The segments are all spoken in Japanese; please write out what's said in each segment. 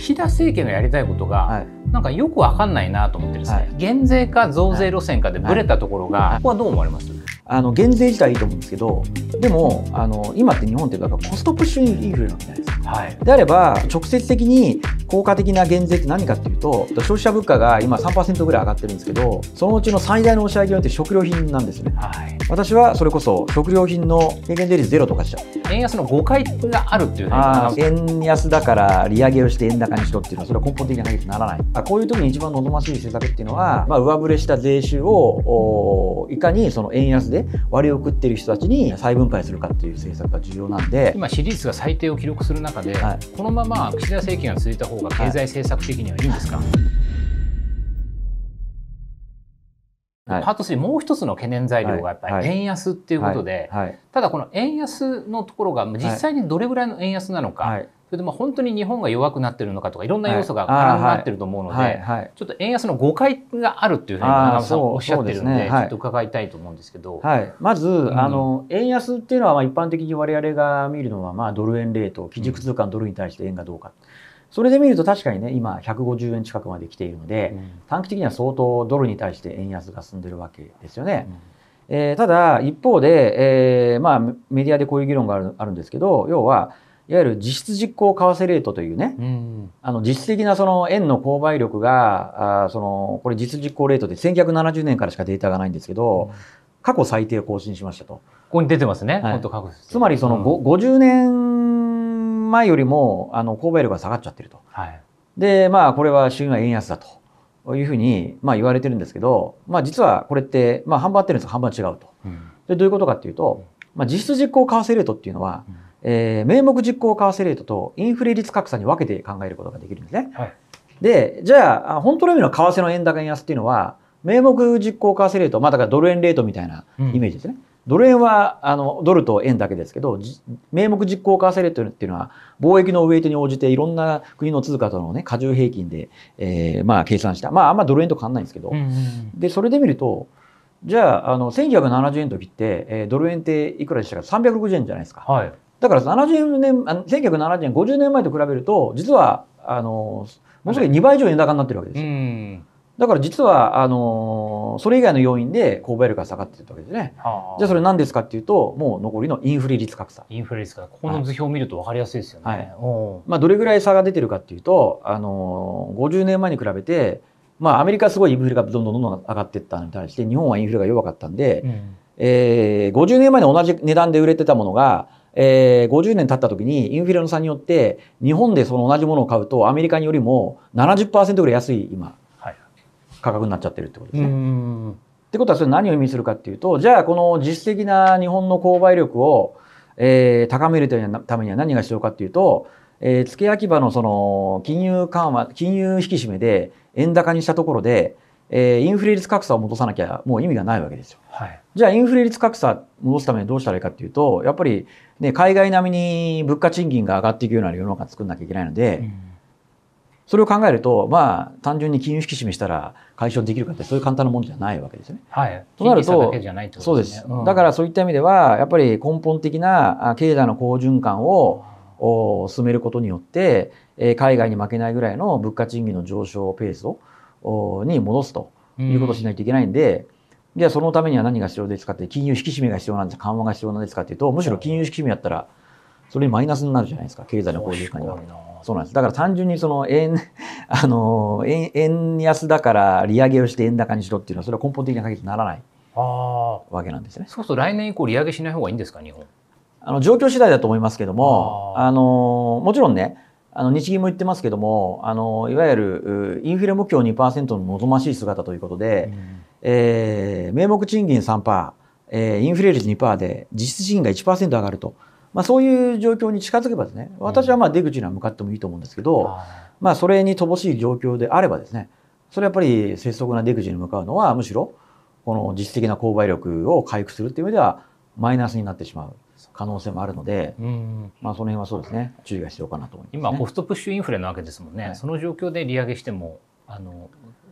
岸田政権のやりたいことが、なんかよく分かんないなと思ってですね、減税か増税路線かでぶれたところが、ここはどう思われますあの減税自体いいと思うんですけどでもあの今って日本ってだからコストプッシュインフレなんじゃないですか、はい、であれば直接的に効果的な減税って何かっていうと消費者物価が今3%ぐらい上がってるんですけどそのうちの最大の押し上げはって食料品なんですね、はい、私はそれこそ食料品の軽減税率ゼロとかしちゃう円安の誤解があるっていうね円安だから利上げをして円高にしろっていうのはそれは根本的な解決にならないあこういう時に一番望ましい政策っていうのは、まあ、上振れした税収をいかにその円安でで割り送っている人たちに再分配するかっていう政策が重要なんで今支持率が最低を記録する中で、はい、このまま岸田政権が続いた方が経済政策的にはいいんですか、はいはい、パート3もう一つの懸念材料がやっぱり円安っていうことで、はいはい、ただこの円安のところが実際にどれぐらいの円安なのか、それでまあ本当に日本が弱くなってるのかとかいろんな要素が絡み合ってると思うので、ちょっと円安の誤解があるっていうふうに長さんおっしゃってるんで、ね、ちょっと伺いたいと思うんですけど、まず、うん、あの円安っていうのはまあ一般的に我々が見るのはまあドル円レート基軸通貨のドルに対して円がどうか。うんそれで見ると確かにね今150円近くまで来ているので、うん、短期的には相当ドルに対して円安が進んでるわけですよね。うん、えー、ただ一方で、えー、まあ、メディアでこういう議論があるあるんですけど要はいわゆる実質実行為替レートというね、うん、あの実質的なその円の購買力があそのこれ実質実行レートで1970年からしかデータがないんですけど、過去最低を更新しましたと。ここに出てますね、はい、過去つまりその、うん、50年前よりもあの購買力が下がっちゃってると。はい、でまあこれは主因は円安だと。いうふうに、まあ、言われてるんですけど、まあ、実はこれって、まあ、半分合ってるんですが半分違うと、うん、でどういうことかっていうと、まあ、実質実行為替レートっていうのは、うん、えー、名目実行為替レートとインフレ率格差に分けて考えることができるんですね。はい、でじゃあ本当の意味の為替の円高円安っていうのは名目実行為替レート、まあ、だからドル円レートみたいなイメージですね。うんドル円はあのドルと円だけですけど名目実行為替レートっていうのは貿易のウエイトに応じていろんな国の通貨との、ね、加重平均で、えー、まあ計算した、まあ、あんまドル円と変わらないんですけど、うんうん、でそれで見るとじゃああの1970円の時って、えー、ドル円っていくらでしたか360円じゃないですか。はい、だから70年あ1970円50年前と比べると実はあのもうすぐ2倍以上円高になってるわけですよ。うんだから実はあのそれ以外の要因で購買力が下がっていわけですね。はあ、じゃあそれ何ですかっていうともう残りのインフレ率格差。インフレ率格差ここの図表を見ると分かりやすいですよね。はいまあ、どれぐらい差が出てるかっていうとあの50年前に比べて、まあ、アメリカすごいインフレがどんどんどんどん上がっていったのに対して日本はインフレが弱かったんで、うん、えー、50年前に同じ値段で売れてたものがえー、50年経った時にインフレの差によって日本でその同じものを買うとアメリカによりも70%ぐらい安い今価格になっちゃってるってことですね。ってことはそれ何を意味するかっていうとじゃあこの実質的な日本の購買力を、えー、高めるためには何が必要かっていうと、えー、付け焼き場のその金融緩和金融引き締めで円高にしたところで、えー、インフレ率格差を戻さなきゃもう意味がないわけですよ。はい、じゃあインフレ率格差戻すためにどうしたらいいかっていうとやっぱり、ね、海外並みに物価賃金が上がっていくような世の中作んなきゃいけないので、うん、それを考えるとまあ単純に金融引き締めしたら解消できるかってそういう簡単なものじゃないわけですよね。はい、となると、そうです、うん、だからそういった意味ではやっぱり根本的な経済の好循環を進めることによって、え海外に負けないぐらいの物価賃金の上昇ペースをに戻すということをしないといけないんで。じゃあそのためには何が必要ですかって金融引き締めが必要なんですか緩和が必要なんですかっていうとむしろ金融引き締めやったら、それにマイナスになるじゃないですか経済の交流感には。そうなんですだから単純にその円 あの円円安だから利上げをして円高にしろっていうのはそれは根本的な解決にならないわけなんですね。そうすると来年以降利上げしない方がいいんですか日本あの状況次第だと思いますけどもあのもちろんねあの日銀も言ってますけどもあのいわゆるインフレ目標2%の望ましい姿ということで、うん、えー、名目賃金3%、えー、インフレ率2%で実質賃金が1%上がると。まあ、そういう状況に近づけばですね私はまあ出口には向かってもいいと思うんですけど、まあ、それに乏しい状況であればですねそれやっぱり拙速な出口に向かうのはむしろこの実質的な購買力を回復するっていう意味ではマイナスになってしまう可能性もあるので、うん、まあ、その辺はそうですね注意が必要かなと思います、ね、今コストプッシュインフレなわけですもんね、はい、その状況で利上げしてもあの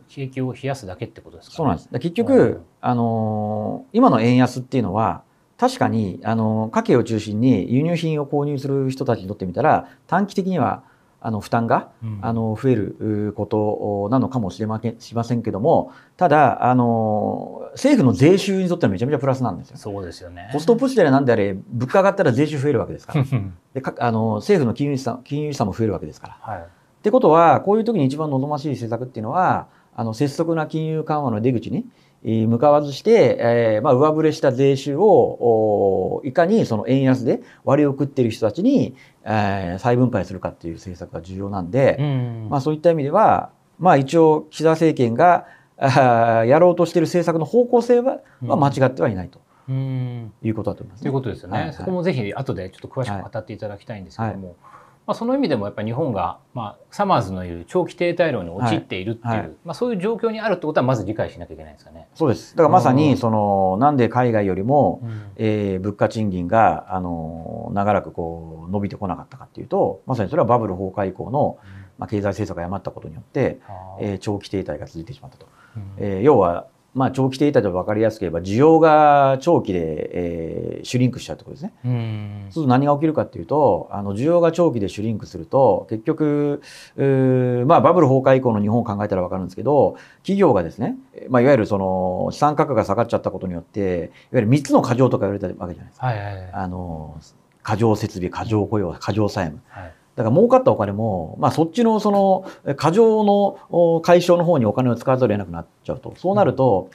景気を冷やすだけってことですか、ね、そうなんです結局、うん、あの今の円安っていうのは確かにあの家計を中心に輸入品を購入する人たちにとってみたら短期的にはあの負担が、うん、あの増えることなのかもしれませんけどもただあの政府の税収にとってはめちゃめちゃプラスなんですよ。そうですよねコストプッシュであれなんであれ物価上がったら税収増えるわけですからでかあの政府の金融資産金融資産も増えるわけですから。はい、ってことはこういう時に一番望ましい政策っていうのはあの拙速な金融緩和の出口に向かわずして、えーまあ、上振れした税収をいかにその円安で割り送っている人たちに、えー、再分配するかっていう政策が重要なんで、うん、まあ、そういった意味では、まあ、一応岸田政権があやろうとしている政策の方向性は、まあ、間違ってはいないと。うん、いうことだと思います、ね、ということですよね、はいはい、そこもぜひ後でちょっと詳しく語っていただきたいんですけども、はいまあ、その意味でもやっぱり日本が、まあ、サマーズのいう長期停滞論に陥っているっていう、はいはい、まあ、そういう状況にあるってことはまず理解しなきゃいけないですかね。そうですだからまさにその、うん、なんで海外よりも、えー、物価賃金があの長らくこう伸びてこなかったかっていうとまさにそれはバブル崩壊以降の、まあ、経済政策が誤ったことによって、えー、長期停滞が続いてしまったと。うん、えー、要はまあ、長期停滞と分かりやすく言えば需要が長期で、えー、シュリンクしちゃうってことですね。うそうすると何が起きるかっていうとあの需要が長期でシュリンクすると結局まあ、バブル崩壊以降の日本を考えたら分かるんですけど企業がですね、まあ、いわゆるその資産価格が下がっちゃったことによっていわゆる3つの過剰とか言われたわけじゃないですか。はいはい、あの過剰設備過剰雇用過剰債務。はいだから儲かったお金も、まあ、そっちのその過剰の解消の方にお金を使わざるを得なくなっちゃうとそうなると、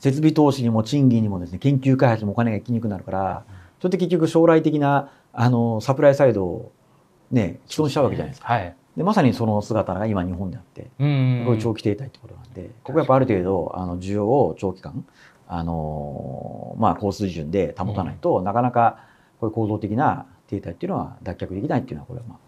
設備投資にも賃金にもですね研究開発にもお金がいきにくくなるから、それって結局将来的なあのサプライサイドを、ね、既存しちゃうわけじゃないですか。でまさにその姿が今日本であってこれ長期停滞ってことなんでここやっぱある程度あの需要を長期間あのー、まあ高水準で保たないと、うん、なかなかこういう構造的な停滞っていうのは脱却できないっていうのはこれはまあ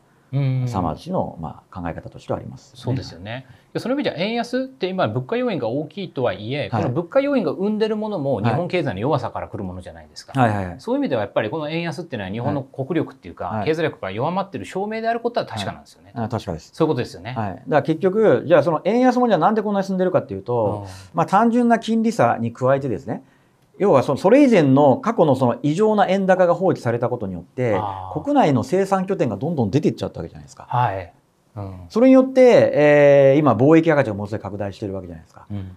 さまーのまあ考え方としてはあります、ね、そうですよね。その意味じゃ円安って今物価要因が大きいとはいえ、はい、この物価要因が生んでるものも日本経済の弱さからくるものじゃないですか、はいはいはい、そういう意味ではやっぱりこの円安っていうのは日本の国力っていうか、経済力が弱まってる証明であることは確かなんですよね。あ確かです。そういうことですよね。だから結局じゃあその円安もじゃあなんでこんなに進んでるかっていうと、まあ単純な金利差に加えてですね要はそのそれ以前の過去のその異常な円高が放置されたことによって国内の生産拠点がどんどん出ていっちゃったわけじゃないですか。はいうん、それによって、えー、今貿易赤字がものすごい拡大してるわけじゃないですか。うん、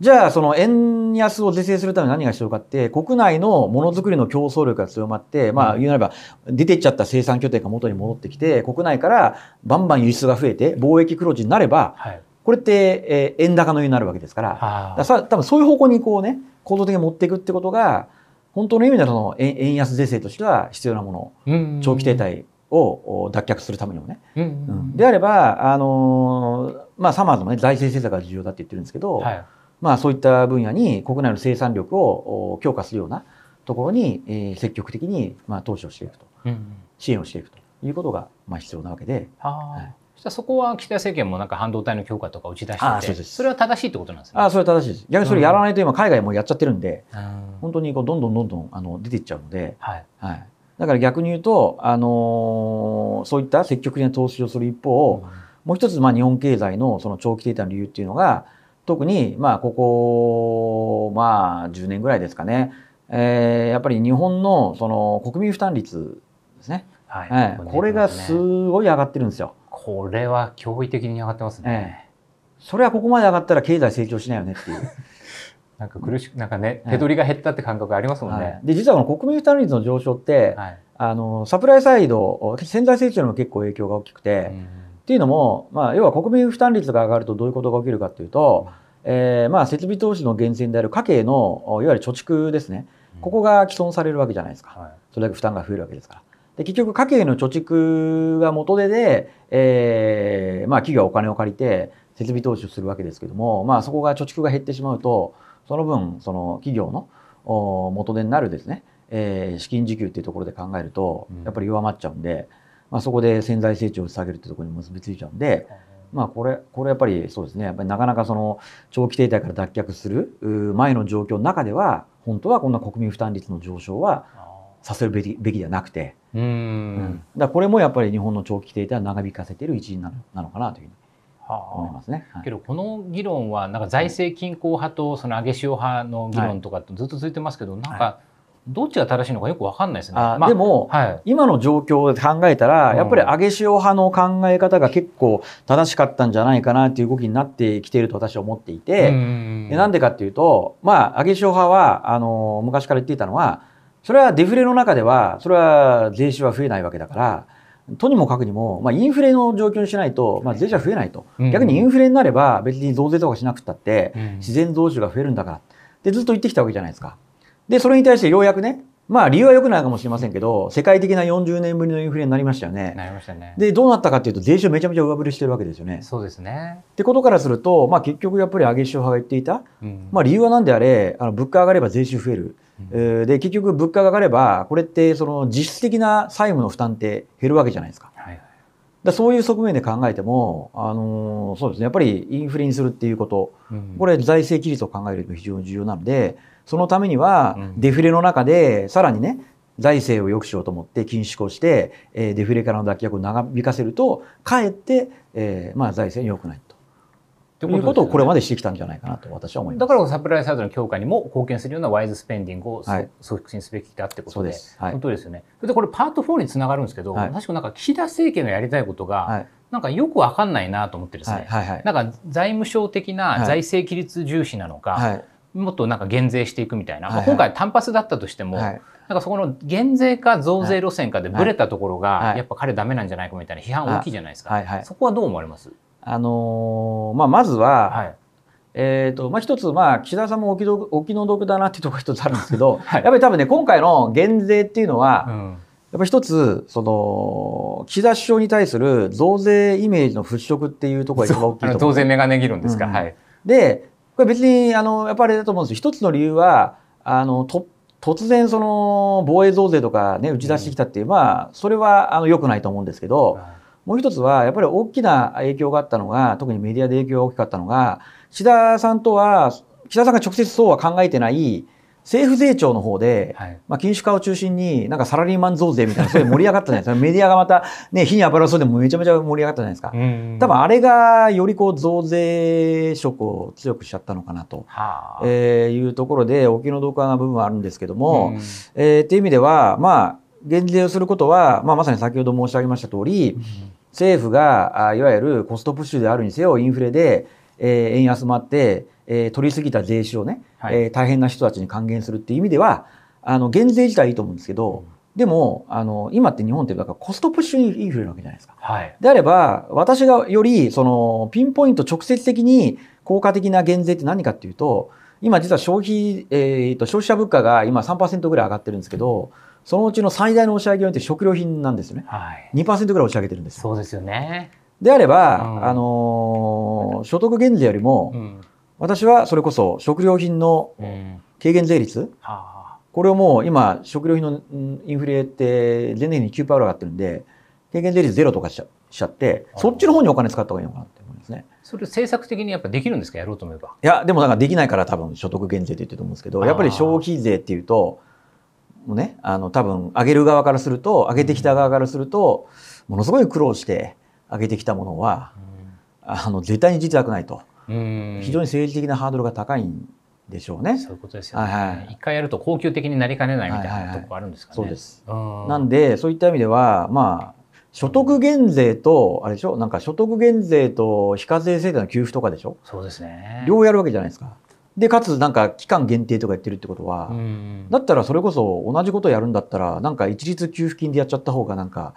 じゃあその円安を是正するために何が必要かって国内のものづくりの競争力が強まって、うん、まあ言うなれば出ていっちゃった生産拠点が元に戻ってきて国内からバンバン輸出が増えて貿易黒字になれば、はいこれって、えー、円高のようになるわけですから、だから多分そういう方向にこうね、行動的に持っていくってことが本当の意味での円安税制としては必要なもの、長期停滞を脱却するためにもね。うん、うん、であれば、あのまあ、サマーズも、ね、財政政策が重要だって言ってるんですけど、はい、まあ、そういった分野に国内の生産力を強化するようなところに、え積極的に、まあ、投資をしていくと、うんうん、支援をしていくということが、まあ、必要なわけで。はじゃあそこは岸田政権もなんか半導体の強化とか打ち出しててそれは正しいってことなんですね。あそれは正しいです。逆にそれやらないと今海外もやっちゃってるんで、うん、本当にこうどんどんどんどんあの出ていっちゃうので、はい、はい、だから逆に言うと、あのー、そういった積極的な投資をする一方、うん、もう一つまあ日本経済のその長期停滞の理由っていうのが特にまあここまあ10年ぐらいですかね、えー、やっぱり日本のその国民負担率ですね。はい、はい、これがすごい上がってるんですよ。これは驚異的に上がってますね、えそれはここまで上がったら経済成長しないよねっていう なんか苦しくなんかね手取りが減ったって感覚ありますもんね、で実はこの国民負担率の上昇って、はい、あのサプライサイド潜在成長にも結構影響が大きくて、っていうのも、まあ、要は国民負担率が上がるとどういうことが起きるかっていうと、えー、まあ、設備投資の源泉である家計のいわゆる貯蓄ですね、ここが毀損されるわけじゃないですか、それだけ負担が増えるわけですから。結局家計の貯蓄が元手で、えー、まあ、企業はお金を借りて設備投資をするわけですけども、まあ、そこが貯蓄が減ってしまうとその分その企業の元手になるですね、えー、資金需給っていうところで考えるとやっぱり弱まっちゃうんで、まあ、そこで潜在成長を下げるってところに結びついちゃうんで。まあ、これこれやっぱりそうですねやっぱりなかなかその長期停滞から脱却する前の状況の中では本当はこんな国民負担率の上昇はさせるべきべきではなくてうん、だこれもやっぱり日本の長期停滞は長引かせている一因なのなのかなというふうに思いますね、はい、けどこの議論はなんか財政均衡派とその上げ潮派の議論とかずっと続いてますけど、はい、なんかどっちが正しいのかよく分かんないですね。まあ、でも、はい、今の状況で考えたら、やっぱり上げ潮派の考え方が結構正しかったんじゃないかなという動きになってきていると私は思っていて、でなんでかっていうと、まあ、上げ潮派はあの昔から言っていたのはそれはデフレの中では、それは税収は増えないわけだから、とにもかくにも、まあ、インフレの状況にしないと、まあ、税収は増えないと、逆にインフレになれば別に増税とかしなくたって、自然増収が増えるんだからでずっと言ってきたわけじゃないですか。でそれに対してようやくねまあ理由は良くないかもしれませんけど、世界的な40年ぶりのインフレになりましたよね。なりましたね。で、どうなったかっていうと、税収めちゃめちゃ上振れしてるわけですよね。そうですね。ってことからすると、まあ結局やっぱり上げ潮派が言っていた、うん、まあ理由は何であれ、あの物価上がれば税収増える。えで結局物価が上がればこれってその実質的な債務の負担って減るわけじゃないですか。はいだそういう側面で考えても、あのー、そうですねやっぱりインフレにするっていうこと、うん、これ財政規律を考えると非常に重要なのでそのためにはデフレの中でさらにね財政を良くしようと思って緊縮をして、えー、デフレからの脱却を長引かせるとかえって、えーまあ、財政に良くないと。ということをこれまでしてきたんじゃないかなと私は思います。だからサプライサイドの強化にも貢献するようなワイズスペンディングを、促進すべきだってことで、はい、本当ですよね。でこれパート4につながるんですけど、はい、確かなんか岸田政権のやりたいことが、なんかよくわかんないなと思ってですね、なんか財務省的な財政規律重視なのか、もっとなんか減税していくみたいな、まあ、今回単発だったとしても、はいなんかそこの減税か増税路線かでぶれたところが、やっぱ彼ダメなんじゃないかみたいな批判大きいじゃないですか、そこはどう思われますあのー、まあ、まずは、はい、えっ、ー、と、まあ、一つ、まあ、岸田さんもお気どお気の毒だなっていうところが一つあるんですけど、はい、やっぱり多分ね、今回の減税っていうのは、うん、やっぱり一つ、その、岸田首相に対する増税イメージの払拭っていうところが一番大きいと当然メガネ議論ですか、うん、はい。で、これ別に、あの、やっぱりあれだと思うんです一つの理由は、あの、と突然その防衛増税とかね打ち出してきたっていう、うん、まあそれはあのよくないと思うんですけど、もう一つはやっぱり大きな影響があったのが特にメディアで影響が大きかったのが岸田さんとは岸田さんが直接そうは考えてない政府税調の方で、はい、まあ、禁酒化を中心になんかサラリーマン増税みたいなそういう盛り上がったじゃないですか メディアがまた、ね、火に暴らそうでもめちゃめちゃ盛り上がったじゃないですか多分あれがよりこう増税色を強くしちゃったのかなと、はえー、いうところでお気の毒な部分はあるんですけども、えー、っていう意味ではまあ減税をすることは、まあ、まさに先ほど申し上げました通り、うん政府が、いわゆるコストプッシュであるにせよ、インフレで、えー、円安もあって、えー、取りすぎた税収をね、はい、えー、大変な人たちに還元するっていう意味では、あの、減税自体いいと思うんですけど、でも、あの、今って日本ってだからコストプッシュインフレなわけじゃないですか。はい、であれば、私がより、その、ピンポイント直接的に効果的な減税って何かっていうと、今実は消費、えー、と消費者物価が今3%ぐらい上がってるんですけど、うんそのうちの最大の押し上げ要因って食料品なんですね、はい、2%ぐらい押し上げてるんですそうですよねであれば、あの所得減税よりも、私はそれこそ食料品の軽減税率、これをもう今食料品のインフレって前年に9%上がってるんで軽減税率ゼロとかしちゃしちゃってそっちの方にお金使った方がいいのかなって思いすね。それ政策的にやっぱできるんですかやろうと思えば。いやでもなんかできないから多分所得減税って言ってると思うんですけどやっぱり消費税っていうともね、あの多分上げる側からすると上げてきた側からするとものすごい苦労して上げてきたものは、うん、あの絶対に実悪ないと、うん、非常に政治的なハードルが高いんでしょうね。そういうことですよね。はいはい、一回やると恒久的になりかねないみたいなとこあるんですかね。そうです。なんでそういった意味ではまあ所得減税と、あれでしょなんか所得減税と非課税制度の給付とかでしょそうですね。両方やるわけじゃないですか。でかつなんか期間限定とかやってるってことは、うん、だったらそれこそ同じことやるんだったらなんか一律給付金でやっちゃった方がなんか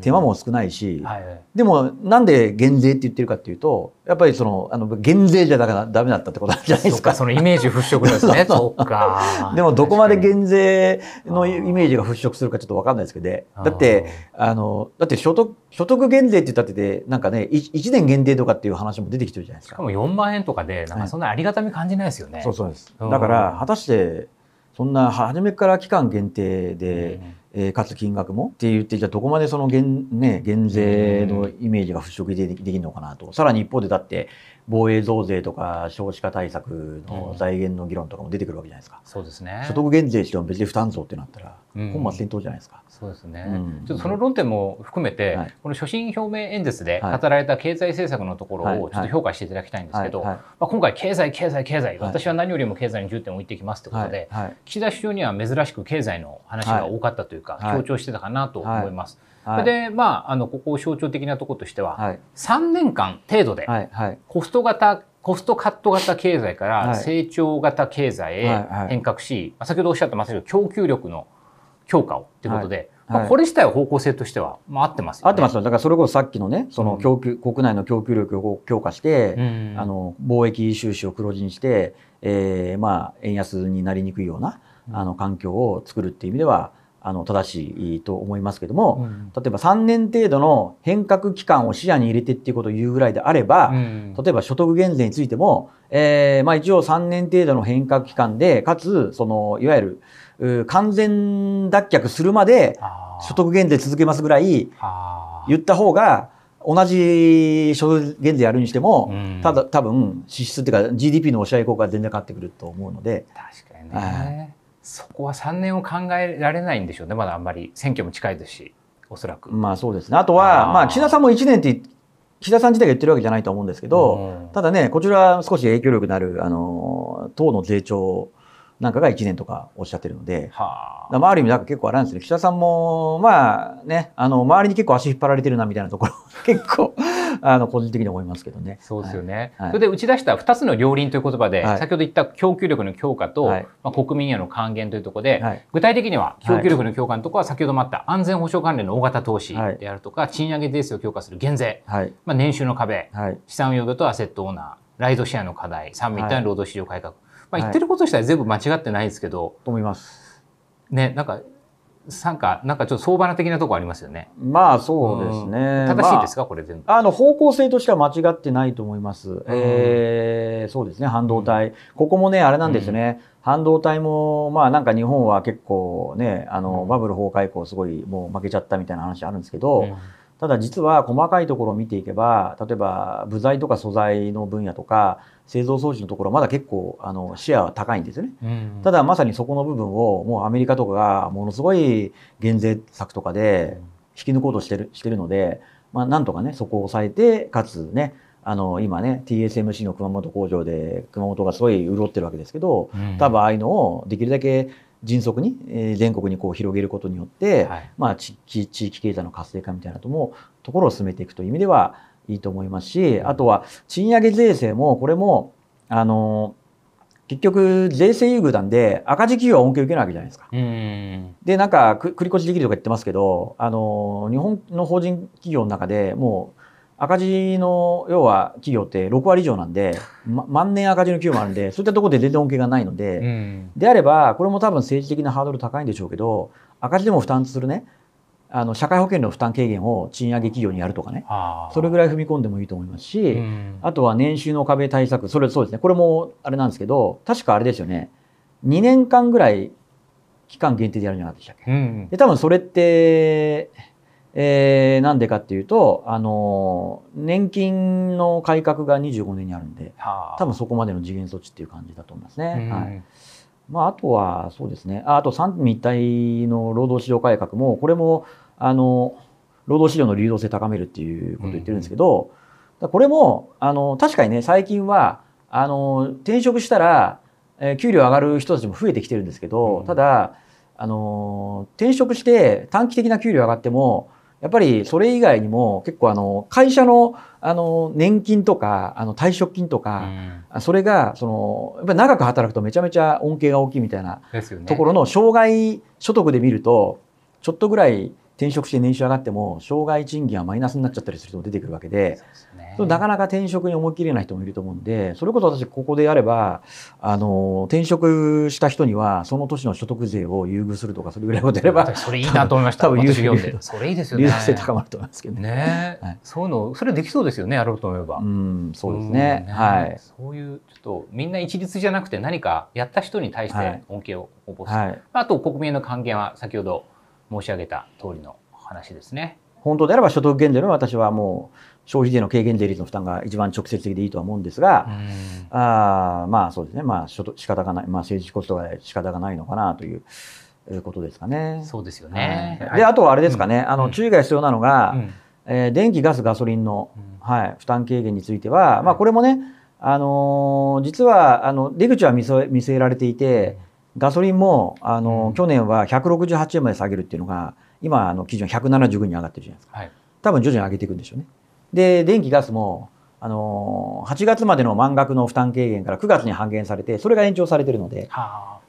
手間も少ないし、うんはいはい、でもなんで減税って言ってるかっていうとやっぱりそのあの減税じゃだめらダメだったってことじゃないですか。そのイメージ払拭ですね でもどこまで減税のイメージが払拭するかちょっと分かんないですけど、ね、だってあのだって所得所得減税って言ったってなんかね 1, 1年限定とかっていう話も出てきてるじゃないですか。しかも4万円とかでなんかそんなありがたみ感じないですよね。そうそうです。だから果たしてそんな初めから期間限定で、えー、かつ金額もって言ってじゃあどこまでその減,、ね、減税のイメージが払拭でできるのかなと、さらに一方でだって防衛増税とか少子化対策の財源の議論とかも出てくるわけじゃないですか、うん、そうですね、所得減税しても別に負担増ってなったら本末転倒じゃないですか。そうですね、うん、ちょっとその論点も含めて、はい、この所信表明演説で語られた経済政策のところをちょっと評価していただきたいんですけど、まあ、今回、経済、経済、経済、私は何よりも経済に重点を置いていきますということで、岸田首相には珍しく経済の話が多かったというか、強調してたかなと思います。はい、で、まあ、あの、ここ象徴的なところとしては、はい、3年間程度で、コスト型、コストカット型経済から成長型経済へ変革し、はいはい、先ほどおっしゃってましたけど、供給力の強化をということで、はい、まあ、これ自体は方向性としては、まあ、合ってます、ね、合ってますだからそれこそさっきのねその供給、うん、国内の供給力を強化して、うん、あの貿易収支を黒字にして、えーまあ、円安になりにくいようなあの環境を作るっていう意味ではあの正しいと思いますけども、うん、例えば3年程度の変革期間を視野に入れてっていうことを言うぐらいであれば、うん、例えば所得減税についても、えーまあ、一応3年程度の変革期間でかつそのいわゆる完全脱却するまで所得減税続けますぐらい言った方が同じ所得減税やるにしても、うん、ただ多分支出っていうか GDP の押し合い効果が全然変わってくると思うので確かにね、はい、そこは3年を考えられないんでしょうねまだあんまり選挙も近いですしおそらくまあそうですねあとはまあ岸田さんも1年って岸田さん自体が言ってるわけじゃないと思うんですけど、うん、ただねこちら少し影響力のあるあの党の税調なんかが1年とかおっしゃってるので、はあ、ある意味なんか結構あれなんですね岸田さんもまあねあの周りに結構足引っ張られてるなみたいなところ 結構あの個人的に思いますけどね。そうですよね、はい、それで打ち出した2つの両輪という言葉で、はい、先ほど言った供給力の強化と、はい、まあ、国民への還元というところで、具体的には供給力の強化のところは先ほどもあった安全保障関連の大型投資であるとか、賃上げ税制を強化する減税、まあ、年収の壁、資産運用とアセットオーナーライドシェアの課題三位一体の労働市場改革、まあ、言ってること自体全部間違ってないですけど、はい、と思います。ね、なんかなんか、なんかちょっと相場な的なとこありますよね。まあそうですね。正しいですか、まあ、これ全部。あの、方向性としては間違ってないと思います。えー、そうですね、半導体。うん、ここもね、あれなんですね。うん半導体も、まあなんか日本は結構ね、あの、バブル崩壊以降すごいもう負けちゃったみたいな話あるんですけど、うんただ実は細かいところを見ていけば例えば部材とか素材の分野とか製造装置のところはまだ結構あのシェアは高いんですよね、うんただまさにそこの部分をもうアメリカとかがものすごい減税策とかで引き抜こうとしてるしてるので、まあ、なんとかねそこを抑えてかつねあの今ね TSMC の熊本工場で熊本がすごい潤ってるわけですけど、うん、多分ああいうのをできるだけ迅速に全国にこう広げることによって、はい、まあ、地域地域経済の活性化みたいなともところを進めていくという意味ではいいと思いますし、あとは賃上げ税制もこれもあの結局税制優遇なんで赤字企業は恩恵を受けないわけじゃないですか。でなんか繰り越しできるとか言ってますけどあの日本の法人企業の中でもう赤字の、要は企業って6割以上なんで、ま、万年赤字の企業もあるんで、そういったところで全然恩恵がないので、うん、であれば、これも多分政治的なハードル高いんでしょうけど、赤字でも負担するね、あの社会保険の負担軽減を賃上げ企業にやるとかね、それぐらい踏み込んでもいいと思いますし、うん、あとは年収の壁対策、それそうですね、これもあれなんですけど、確かあれですよね、2年間ぐらい期間限定でやるんじゃなかったしたっけ。うん、で多分それってえー、なんでかっていうと、あのー、年金の改革が25年にあるんで、はあ、多分そこまでの次元措置っていう感じだと思いますね。はい。まあ、あとは、そうですね。あと、三位一体の労働市場改革も、これも、あの、労働市場の流動性高めるっていうことを言ってるんですけど、うんこれも、あの、確かにね、最近は、あの、転職したら、えー、給料上がる人たちも増えてきてるんですけど、うん、ただ、あの、転職して短期的な給料上がっても、やっぱりそれ以外にも結構あの会社のあの年金とかあの退職金とか、うん、それがそのやっぱ長く働くとめちゃめちゃ恩恵が大きいみたいなところの障害所得で見るとちょっとぐらい転職して年収上がっても障害賃金はマイナスになっちゃったりする人も出てくるわけで、ね、なかなか転職に思い切れない人もいると思うんでそれこそ私ここでやればあの転職した人にはその年の所得税を優遇するとかそれぐらいことやればそれいいなと思いました多分優遇でそれいいですよね優遇性高まると思いますけどね、ねはい、そういうのそれできそうですよねやろうと思えばうんそうですね、ね、はいそういうちょっとみんな一律じゃなくて何かやった人に対して恩恵を起こす、はい、あと国民の還元は先ほど申し上げた通りの話ですね。本当であれば所得減税の私はもう消費税の軽減税率の負担が一番直接的でいいとは思うんですが、うあまあそうですね、まあ、仕方がない、まあ、政治コストが仕方がないのかなという。ことですかね。そうですよね。はい、で、あとはあれですかね、うん、あの注意が必要なのが、うん、えー、電気、ガス、ガソリンの、はい、負担軽減については、まあ、これもね、あのー、実はあの出口は見据えられていて、ガソリンもあの、うん、去年は168円まで下げるっていうのが今あの基準175円に上がってるじゃないですか、はい、多分徐々に上げていくんでしょうねで電気ガスもあの8月までの満額の負担軽減から9月に半減されてそれが延長されてるので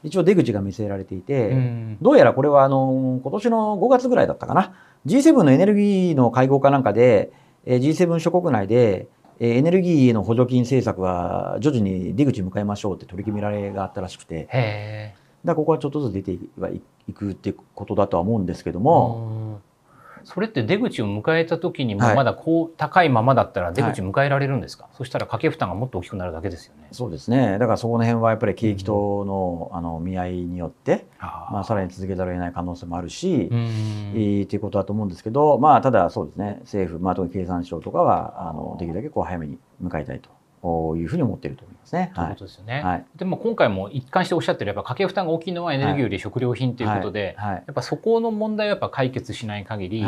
一応出口が見据えられていて、うん、どうやらこれはあの今年の5月ぐらいだったかな G7 のエネルギーの会合かなんかで G7 諸国内でエネルギーの補助金政策は徐々に出口向かいましょうって取り決められがあったらしくてだここはちょっとずつ出てはいくってことだとは思うんですけどもそれって出口を迎えた時にもまだこう高いままだったら出口迎えられるんですか、はい、そしたら掛け負担がもっと大きくなるだけですよね。そうですねだからそこの辺はやっぱり景気とのうん、あの見合いによって、あまあ、さらに続けざるを得ない可能性もあるし、うんえということだと思うんですけど、まあ、ただそうですね政府、まあ、特に経産省とかはあのできるだけこう早めに迎えたいというふうに思っていると思いますね。ということですよね。はい、でも今回も一貫しておっしゃってるやっぱ家計負担が大きいのはエネルギーより食料品ということで、はいはい、やっぱそこの問題はやっぱ解決しない限り、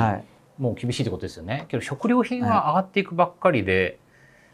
もう厳しいってことですよね。けど食料品は上がっていくばっかりで、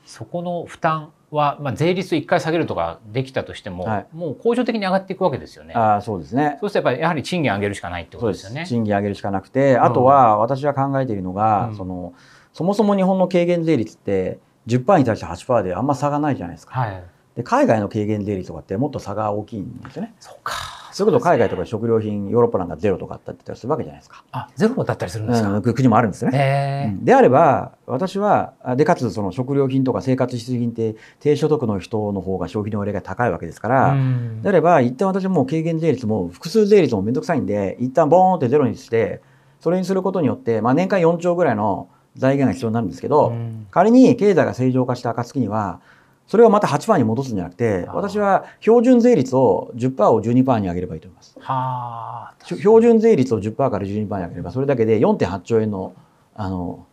そこの負担は、まあ、税率一回下げるとかできたとしても、はい、もう恒常的に上がっていくわけですよね。あそうですねそうするとやっぱりやはり賃金上げるしかないってことですよね。賃金上げるしかなくてあとは私は考えているのが、うん、そのそもそも日本の軽減税率って10%に対して8%であんま差がないじゃないですか、はい、で海外の軽減税率とかってもっと差が大きいんですよねそうかそれこそ海外とか食料品、ヨーロッパなんかゼロとかあったりするわけじゃないですか。あゼロだったりするんですか、うん、国もあるんですね、うん、であれば、私は、でかつその食料品とか生活必需品って低所得の人の方が消費の割合が高いわけですから、であれば、一旦私も軽減税率も複数税率も面倒くさいんで、一旦ボーンってゼロにして、それにすることによって、まあ、年間4兆ぐらいの財源が必要になるんですけど、うん、仮に経済が正常化した暁にはそれをまた8%に戻すんじゃなくて私は標準税率を10%を12%に上げればいいと思います。は標準税率を10%から12%に上げればそれだけで4.8兆円のあの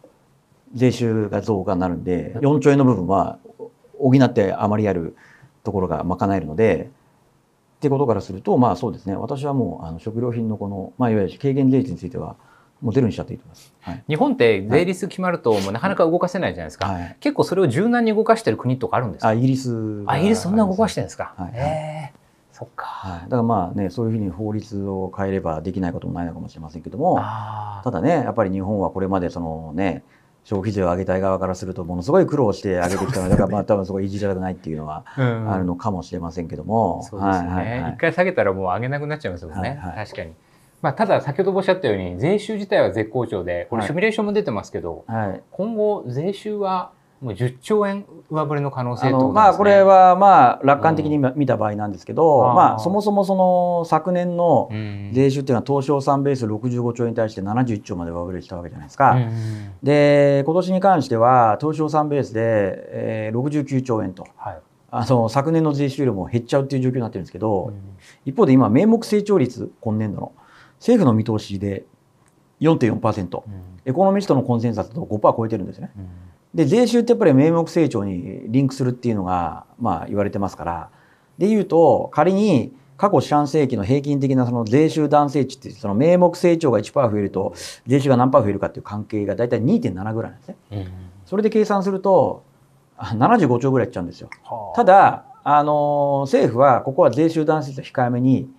税収が増加になるんで4兆円の部分は補ってあまりあるところが賄えるので。ってことからすると、まあそうですね、私はもうあの食料品のこの、まあ、いわゆる軽減税率については、もう出るにしちゃっていいと思います、はい、日本って税率決まるともうなかなか動かせないじゃないですか、はい、結構それを柔軟に動かしている国とかあるんですあイギリスあイギリスそんな動かしてるんですか、はい、えー、そっか、はい、だからまあねそういうふうに法律を変えればできないこともないのかもしれませんけどもただねやっぱり日本はこれまでそのね消費税を上げたい側からするとものすごい苦労して上げてきたので、ね、だからまあ多分そこいじりたくないっていうのはあるのかもしれませんけども、そうですね、一回下げたらもう上げなくなっちゃいますもんね、はいはい、確かに。まあ、ただ先ほどおっしゃったように税収自体は絶好調でこれシミュレーションも出てますけど、はい、今後税収はもう10兆円上振れの可能性と、ね、まあ、これはまあ楽観的に見た場合なんですけど、うん、まあ、そもそもその昨年の税収っていうのは東証3ベース65兆円に対して71兆まで上振れしたわけじゃないですか、うん、で今年に関しては東証3ベースで、え69兆円と、はい、あの昨年の税収量も減っちゃうっていう状況になってるんですけど、うん、一方で今名目成長率今年度の政府の見通しで4.4%、うん、エコノミストのコンセンサスと5%超えてるんですね。うん、で税収ってやっぱり名目成長にリンクするっていうのが、まあ、言われてますからでいうと仮に過去四半世紀の平均的なその税収男性値ってその名目成長が1%増えると税収が何増えるかっていう関係が大体2.7ぐらいなんですね。うん、それで計算すると75兆ぐらいいっちゃうんですよ。はあ、ただあの政府はここは税収男性率を控えめに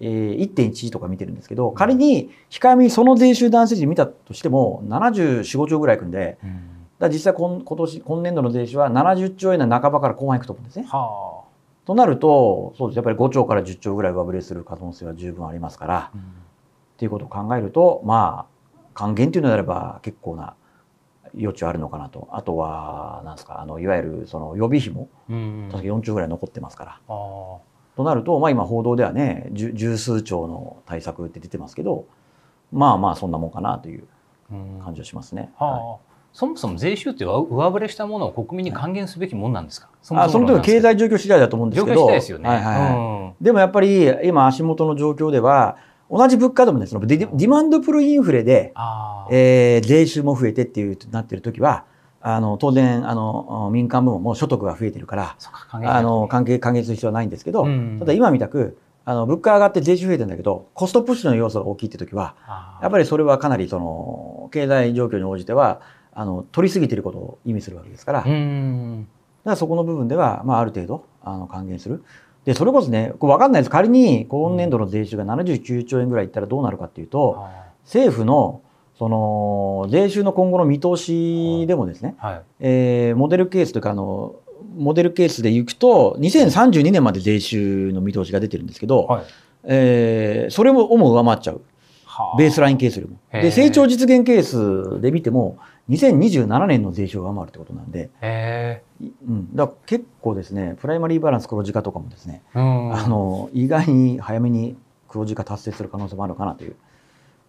えー、1.1とか見てるんですけど、仮に控えめにその税収男性陣見たとしても、74、5兆ぐらいいくんで、うん、だ実際今今年、今年度の税収は70兆円の半ばから後半いくと思うんですね。はあ、となると、そうです、やっぱり5兆から10兆ぐらい上振れする可能性は十分ありますから、うん、っていうことを考えると、まあ、還元っていうのであれば結構な余地あるのかなと。あとは、なんですか、あの、いわゆるその予備費も、うん、確か4兆ぐらい残ってますから。ああとなると、まあ、今報道ではね十数兆の対策って出てますけどまあまあそんなもんかなという感じはしますね。はあはい、そもそも税収って上振れしたものを国民に還元すべきもんなんですか、はい、そあその時は経済状況次第だと思うんですけど、はいでもやっぱり今足元の状況では同じ物価でもねそのディマンドプロインフレで、ーえー、税収も増えてっていうなってる時はあの当然あの民間部門も所得が増えてるからあの関係還元する必要はないんですけど、ただ今みたくあの物価上がって税収増えてるんだけどコストプッシュの要素が大きいって時はやっぱりそれはかなりその経済状況に応じてはあの取りすぎてることを意味するわけですから。だからそこの部分では、まあ、ある程度あの還元する。でそれこそねこ分かんないです仮に今年度の税収が79兆円ぐらいいったらどうなるかっていうと、うん、政府のその税収の今後の見通しでもですね、はい、えー、モデルケースというかあのモデルケースでいくと2032年まで税収の見通しが出てるんですけど、はい、えー、それもをも上回っちゃう、ベースラインケースよりも。で成長実現ケースで見ても2027年の税収が上回るってことなんで、うん、だ結構ですねプライマリーバランス黒字化とかもですね、あの意外に早めに黒字化達成する可能性もあるかなという。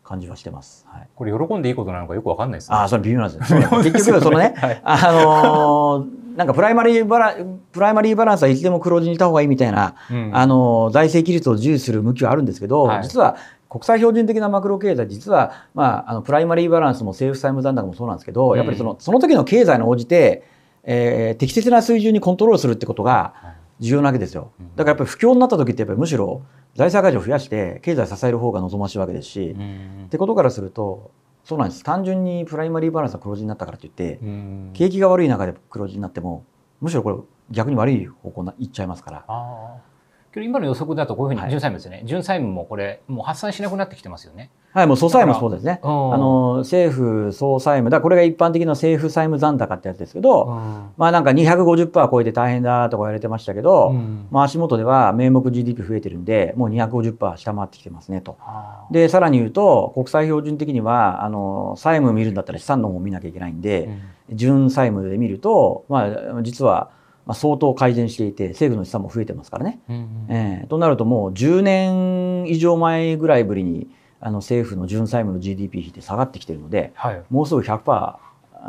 感じはしてます。はい、これ喜んでいいことなのかよくわかんないです、ね、ああ、それ微妙なんですよ。結局そのね、はい、あのー、なんかプライマリーバラプライマリーバランスはいつでも黒字にいた方がいいみたいな、うん、あのー、財政規律を重視する向きはあるんですけど、はい、実は国際標準的なマクロ経済実は、まあ、あのプライマリーバランスも政府債務残高もそうなんですけど、やっぱりそのその時の経済に応じて、えー、適切な水準にコントロールするってことが、はい重要なわけですよ。だからやっぱり不況になった時ってやっぱりむしろ財政赤字を増やして経済を支える方が望ましいわけですし、ってことからするとそうなんです単純にプライマリーバランスが黒字になったからといって、景気が悪い中で黒字になってもむしろこれ逆に悪い方向にいっちゃいますから。今の予測だとこういうふうに、純債務ですね純債務もこれもう発散しなくなってきてますよね。はい、もう総債務そうですね。あの、政府総債務。だこれが一般的な政府債務残高ってやつですけど、まあなんか250%超えて大変だとか言われてましたけど、まあ足元では名目 GDP 増えてるんで、もう250%下回ってきてますねと。で、さらに言うと、国際標準的には、あの、債務見るんだったら資産の方を見なきゃいけないんで、純債務で見ると、まあ実は、まあ、相当改善していて政府の資産も増えてますからね。うんうん、えー、となるともう10年以上前ぐらいぶりにあの政府の純債務の GDP 比って下がってきてるので、はい、もうすぐ100%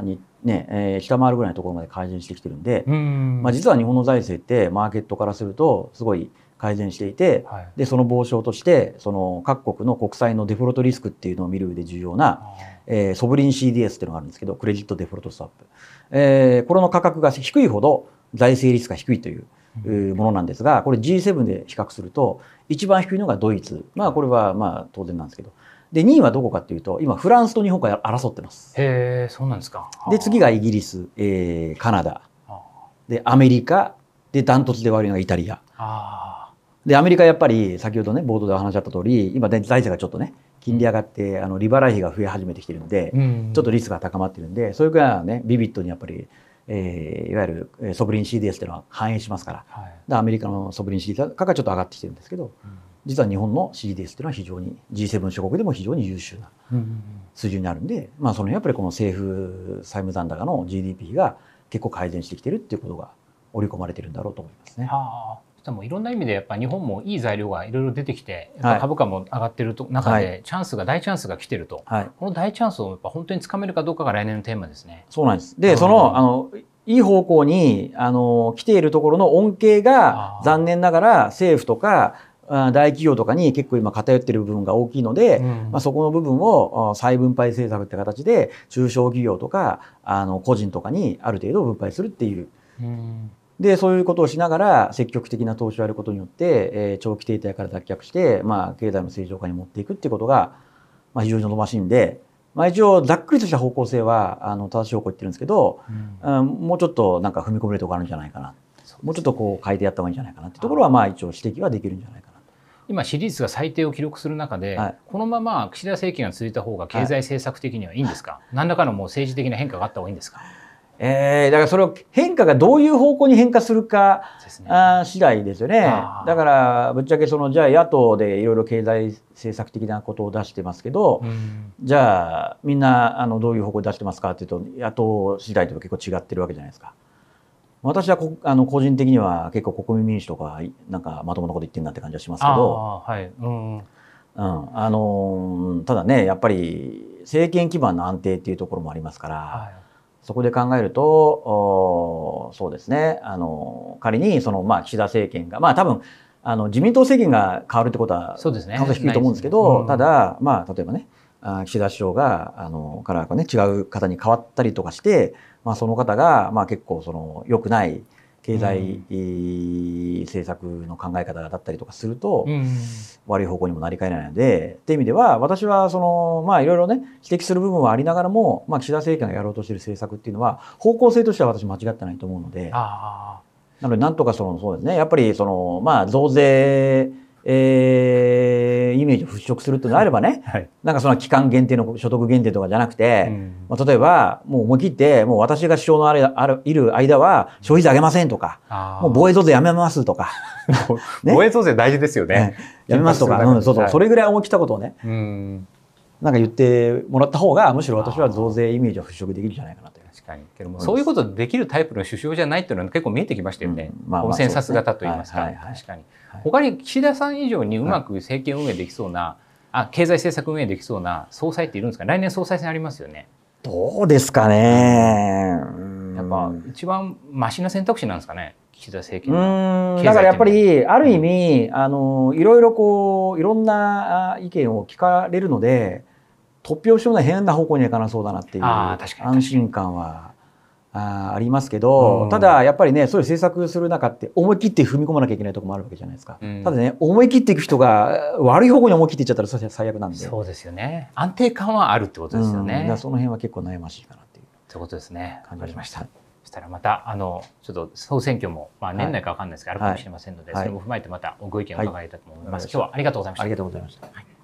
にね、えー、下回るぐらいのところまで改善してきてるんで、んまあ、実は日本の財政ってマーケットからするとすごい改善していて、はい、でその防止としてその各国の国債のデフォルトリスクっていうのを見る上で重要な、えー、ソブリン CDS っていうのがあるんですけどクレジットデフォルトスワップ、えー、これの価格が低いほど財政リスクが低いというものなんですがこれ G7 で比較すると一番低いのがドイツ。まあこれはまあ当然なんですけど。で、2位はどこかっていうと、今フランスと日本が争ってます。へえ、そうなんですか。で、次がイギリス、えー、カナダ。で、アメリカ。で、ダントツで悪いのがイタリア。で、アメリカやっぱり先ほどね、冒頭でお話しあった通り、今財政がちょっとね、金利上がってあの利払い費が増え始めてきてるんで、うんうん、ちょっとリスクが高まってるんでそれからねビビットにやっぱりえー、いわゆるソブリン CDS というのは反映しますからはい、でアメリカのソブリン CDS 価格がちょっと上がってきてるんですけど、うん、実は日本の CDS というのは非常に G7 諸国でも非常に優秀な水準になるんで、うん、まあ、その辺やっぱりこの政府債務残高の GDP が結構改善してきてるっていうことが織り込まれてるんだろうと思いますね。はあもいろんな意味でやっぱ日本もいい材料がいろいろ出てきて、株価も上がっていると、中でチャンスが、大チャンスが来てると、はい、この大チャンスをやっぱ本当につかめるかどうかが来年のテーマですね。そうなんです。で、うん、そのあのいい方向にあの来ているところの恩恵が残念ながら政府とか大企業とかに結構今偏っている部分が大きいので、うん、まあ、そこの部分を再分配政策って形で中小企業とかあの個人とかにある程度分配するっていう。うんで、そういうことをしながら、積極的な投資をやることによって、えー、長期停滞から脱却して、まあ、経済の正常化に持っていくっていうことが、まあ、非常に望ましいんで、まあ、一応、ざっくりとした方向性は、あの、正しい方向行ってるんですけど、うん、もうちょっとなんか踏み込めるところあるんじゃないかな。もうちょっとこう変えてやった方がいいんじゃないかなっていうところは、まあ、一応指摘はできるんじゃないかな。今、支持率が最低を記録する中で、はい、このまま岸田政権が続いた方が経済政策的にはいいんですか、はい、何らかのもう政治的な変化があった方がいいんですかえー、だからそれを変化がどういう方向に変化するかす、ね、あ次第ですよね。だからぶっちゃけそのじゃあ野党でいろいろ経済政策的なことを出してますけど、うん、じゃあみんなあのどういう方向に出してますかっていうと野党次第と結構違ってるわけじゃないですか。私はこあの個人的には結構国民民主とかなんかまともなこと言ってんなって感じはしますけど、はいうんうんあのただねやっぱり政権基盤の安定っていうところもありますから。はいそこで考えると、そうですね、あの仮にその、まあ、岸田政権が、まあ、多分あの自民党政権が変わるってことは、そうですね、数低いと思うんですけど、ねうん、ただ、まあ、例えばね、岸田首相があのから、ね、違う方に変わったりとかして、まあ、その方が、まあ、結構その良くない経済政策の考え方だったりとかすると、悪い方向にもなりかねないのでっていう意味では私はそのまいろいろね指摘する部分はありながらも、まあ、岸田政権がやろうとしている政策っていうのは方向性としては私間違ってないと思うのでなのでなんとかそのそうですねやっぱりそのまあ増税えー、イメージを払拭するというのがあればね、はい、なんかその期間限定の所得限定とかじゃなくて、うん、まあ、例えばもう思い切ってもう私が首相のあれあるいる間は消費税上げませんとか、もう防衛増税やめますとか、ね、防衛増税大事ですよね。ねやめますとか、うん、そうそう、それぐらい思い切ったことをね、うん、なんか言ってもらった方がむしろ私は増税イメージを払拭できるんじゃないかなと。そういうことできるタイプの首相じゃないっていうのは結構見えてきましたよね、うんまあ、コンセンサス型といいますか、はいはいはい、確かに。他に岸田さん以上にうまく政権運営できそうな、あ経済政策運営できそうな総裁っているんですか来年総裁選ありますよね。どうですかね。やっぱ一番マシな選択肢なんですかね。岸田政権のだからやっぱりある意味、うん、あのいろいろこういろんな意見を聞かれるので突拍子もない変な方向にはいかなそうだなっていう安心感はあありますけど、うん、ただやっぱりねそういう政策する中って思い切って踏み込まなきゃいけないとこもあるわけじゃないですか、うん、ただね思い切っていく人が悪い方向に思い切っていっちゃったらそれは最悪なんでそうですよね安定感はあるってことですよね、うん、その辺は結構悩ましいかなっていうということですね感じましたそしたらまたあのちょっと総選挙も、まあ、年内か分かんないですが、はい、あるかもしれませんので、はい、それも踏まえてまたご意見を伺いたいと思います、はい、今日はありがとうございましたありがとうございました、はい